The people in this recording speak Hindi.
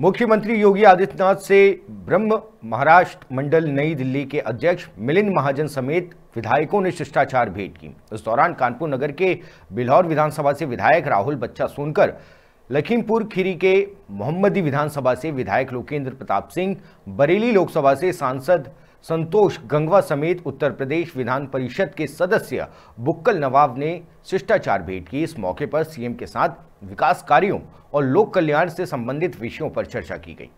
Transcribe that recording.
मुख्यमंत्री योगी आदित्यनाथ से ब्रह्म महाराष्ट्र मंडल नई दिल्ली के अध्यक्ष मिलिंद महाजन समेत विधायकों ने शिष्टाचार भेंट की इस दौरान कानपुर नगर के बिल्हौर विधानसभा से विधायक राहुल बच्चा सोनकर लखीमपुर खीरी के मोहम्मदी विधानसभा से विधायक लोकेंद्र प्रताप सिंह बरेली लोकसभा से सांसद संतोष गंगवा समेत उत्तर प्रदेश विधान परिषद के सदस्य बुक्कल नवाब ने शिष्टाचार भेंट की इस मौके पर सीएम के साथ विकास कार्यों और लोक कल्याण से संबंधित विषयों पर चर्चा की गई